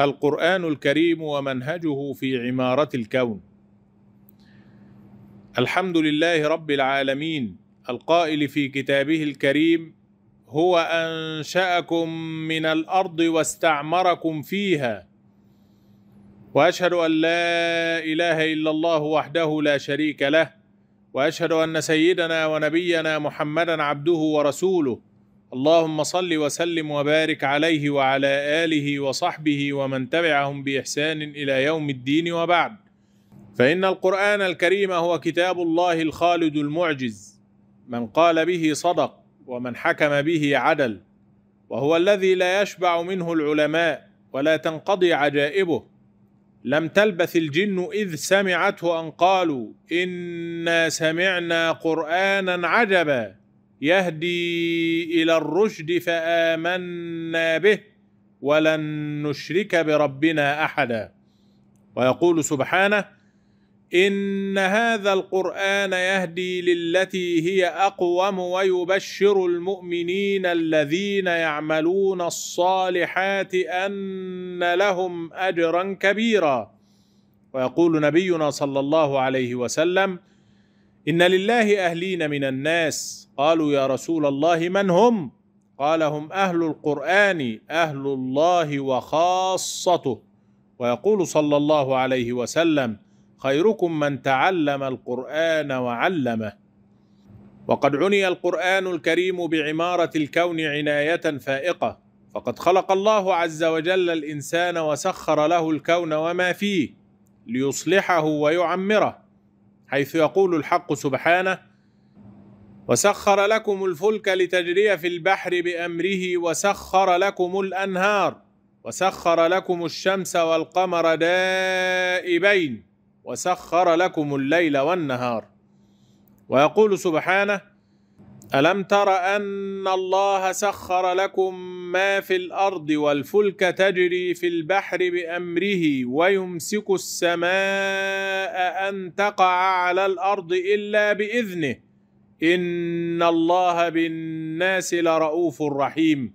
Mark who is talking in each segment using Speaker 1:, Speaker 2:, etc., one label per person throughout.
Speaker 1: القرآن الكريم ومنهجه في عمارة الكون الحمد لله رب العالمين القائل في كتابه الكريم هو أنشأكم من الأرض واستعمركم فيها وأشهد أن لا إله إلا الله وحده لا شريك له وأشهد أن سيدنا ونبينا محمدا عبده ورسوله اللهم صل وسلم وبارك عليه وعلى اله وصحبه ومن تبعهم باحسان الى يوم الدين وبعد فان القران الكريم هو كتاب الله الخالد المعجز من قال به صدق ومن حكم به عدل وهو الذي لا يشبع منه العلماء ولا تنقضي عجائبه لم تلبث الجن اذ سمعته ان قالوا انا سمعنا قرانا عجبا يهدي الى الرشد فامنا به ولن نشرك بربنا احدا ويقول سبحانه ان هذا القران يهدي للتي هي اقوم ويبشر المؤمنين الذين يعملون الصالحات ان لهم اجرا كبيرا ويقول نبينا صلى الله عليه وسلم ان لله اهلين من الناس قالوا يا رسول الله من هم قال هم اهل القران اهل الله وخاصته ويقول صلى الله عليه وسلم خيركم من تعلم القران وعلمه وقد عني القران الكريم بعماره الكون عنايه فائقه فقد خلق الله عز وجل الانسان وسخر له الكون وما فيه ليصلحه ويعمره حيث يقول الحق سبحانه وسخر لكم الفلك لتجري في البحر بامره وسخر لكم الانهار وسخر لكم الشمس والقمر دائبين وسخر لكم الليل والنهار ويقول سبحانه ألم تر أن الله سخر لكم ما في الأرض والفلك تجري في البحر بأمره ويمسك السماء أن تقع على الأرض إلا بإذنه إن الله بالناس لرؤوف رحيم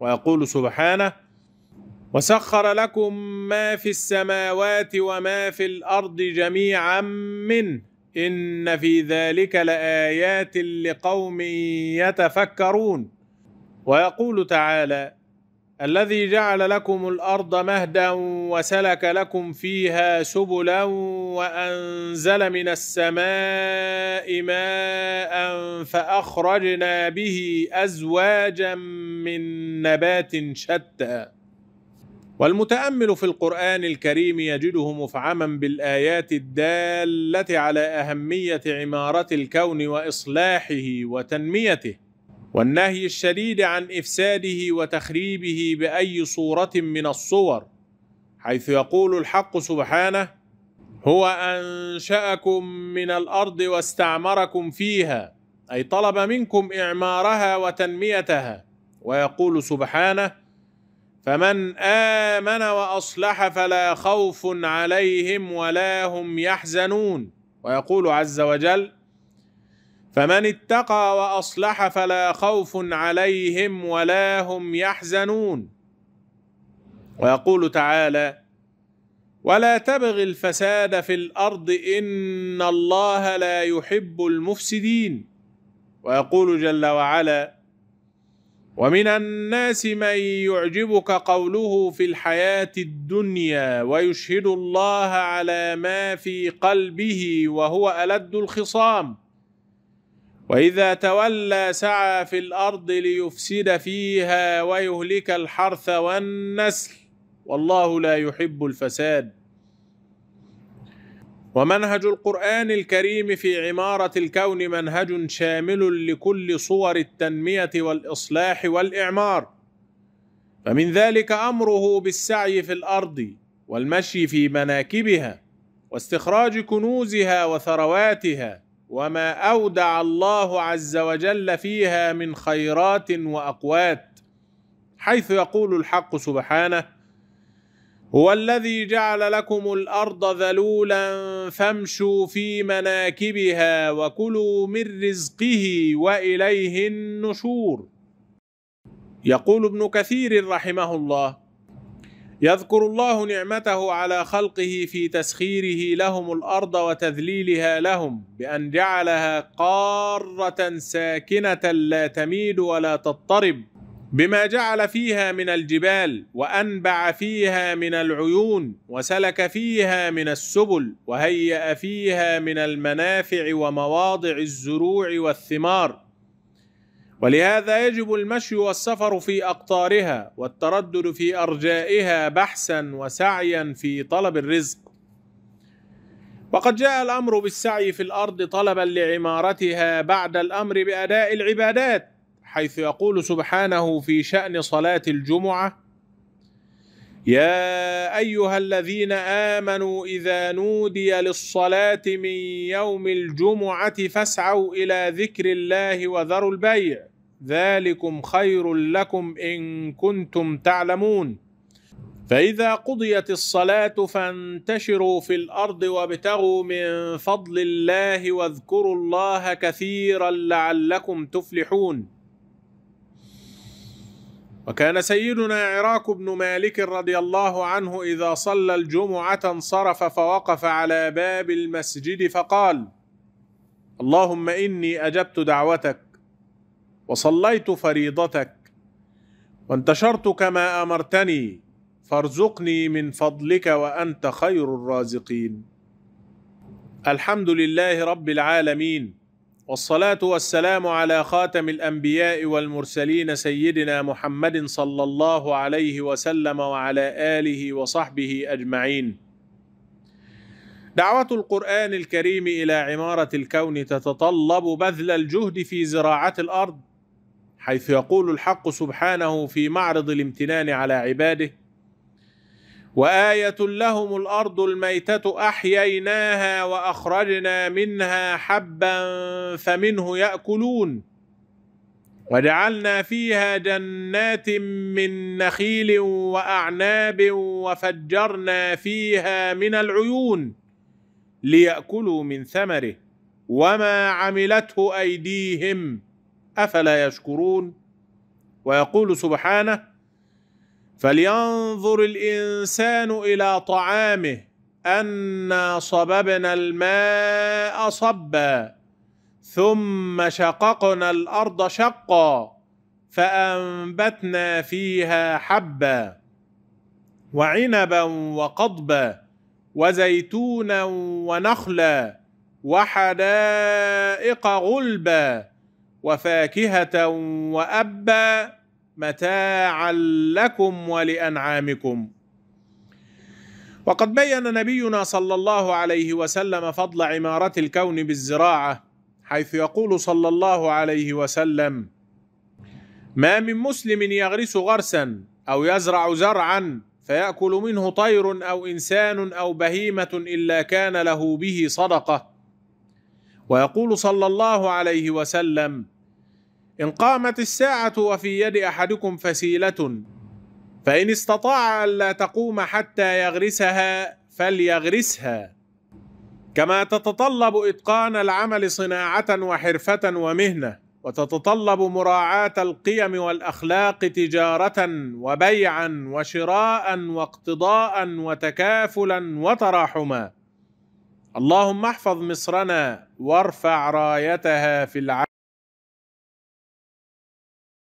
Speaker 1: ويقول سبحانه وسخر لكم ما في السماوات وما في الأرض جميعا منه ان في ذلك لايات لقوم يتفكرون ويقول تعالى الذي جعل لكم الارض مهدا وسلك لكم فيها سبلا وانزل من السماء ماء فاخرجنا به ازواجا من نبات شتى والمتامل في القران الكريم يجده مفعما بالايات الداله على اهميه عماره الكون واصلاحه وتنميته والنهي الشديد عن افساده وتخريبه باي صوره من الصور حيث يقول الحق سبحانه هو انشاكم من الارض واستعمركم فيها اي طلب منكم اعمارها وتنميتها ويقول سبحانه فمن امن واصلح فلا خوف عليهم ولا هم يحزنون ويقول عز وجل فمن اتقى واصلح فلا خوف عليهم ولا هم يحزنون ويقول تعالى ولا تبغ الفساد في الارض ان الله لا يحب المفسدين ويقول جل وعلا ومن الناس من يعجبك قوله في الحياة الدنيا ويشهد الله على ما في قلبه وهو ألد الخصام وإذا تولى سعى في الأرض ليفسد فيها ويهلك الحرث والنسل والله لا يحب الفساد ومنهج القرآن الكريم في عمارة الكون منهج شامل لكل صور التنمية والإصلاح والإعمار فمن ذلك أمره بالسعي في الأرض والمشي في مناكبها واستخراج كنوزها وثرواتها وما أودع الله عز وجل فيها من خيرات وأقوات حيث يقول الحق سبحانه هو الذي جعل لكم الارض ذلولا فامشوا في مناكبها وكلوا من رزقه واليه النشور يقول ابن كثير رحمه الله يذكر الله نعمته على خلقه في تسخيره لهم الارض وتذليلها لهم بان جعلها قاره ساكنه لا تميل ولا تضطرب بما جعل فيها من الجبال وانبع فيها من العيون وسلك فيها من السبل وهيا فيها من المنافع ومواضع الزروع والثمار ولهذا يجب المشي والسفر في اقطارها والتردد في ارجائها بحثا وسعيا في طلب الرزق وقد جاء الامر بالسعي في الارض طلبا لعمارتها بعد الامر باداء العبادات حيث يقول سبحانه في شأن صلاة الجمعة يا أيها الذين آمنوا إذا نودي للصلاة من يوم الجمعة فاسعوا إلى ذكر الله وذروا البيع ذلكم خير لكم إن كنتم تعلمون فإذا قضيت الصلاة فانتشروا في الأرض وابتغوا من فضل الله واذكروا الله كثيرا لعلكم تفلحون وكان سيدنا عراك بن مالك رضي الله عنه إذا صلى الجمعة انصرف فوقف على باب المسجد فقال: اللهم إني أجبت دعوتك وصليت فريضتك وانتشرت كما أمرتني فارزقني من فضلك وأنت خير الرازقين. الحمد لله رب العالمين والصلاه والسلام على خاتم الانبياء والمرسلين سيدنا محمد صلى الله عليه وسلم وعلى اله وصحبه اجمعين دعوه القران الكريم الى عماره الكون تتطلب بذل الجهد في زراعه الارض حيث يقول الحق سبحانه في معرض الامتنان على عباده وايه لهم الارض الميته احييناها واخرجنا منها حبا فمنه ياكلون وجعلنا فيها جنات من نخيل واعناب وفجرنا فيها من العيون لياكلوا من ثمره وما عملته ايديهم افلا يشكرون ويقول سبحانه فلينظر الانسان الى طعامه انا صببنا الماء صبا ثم شققنا الارض شقا فانبتنا فيها حبا وعنبا وقضبا وزيتونا ونخلا وحدائق غلبا وفاكهه وابا متاعا لكم ولانعامكم وقد بين نبينا صلى الله عليه وسلم فضل عماره الكون بالزراعه حيث يقول صلى الله عليه وسلم ما من مسلم يغرس غرسا او يزرع زرعا فياكل منه طير او انسان او بهيمه الا كان له به صدقه ويقول صلى الله عليه وسلم إن قامت الساعة وفي يد أحدكم فسيلة فإن استطاع ألا تقوم حتى يغرسها فليغرسها كما تتطلب إتقان العمل صناعة وحرفة ومهنة وتتطلب مراعاة القيم والأخلاق تجارة وبيعا وشراء واقتضاء وتكافلا وتراحما اللهم احفظ مصرنا وارفع رايتها في العالم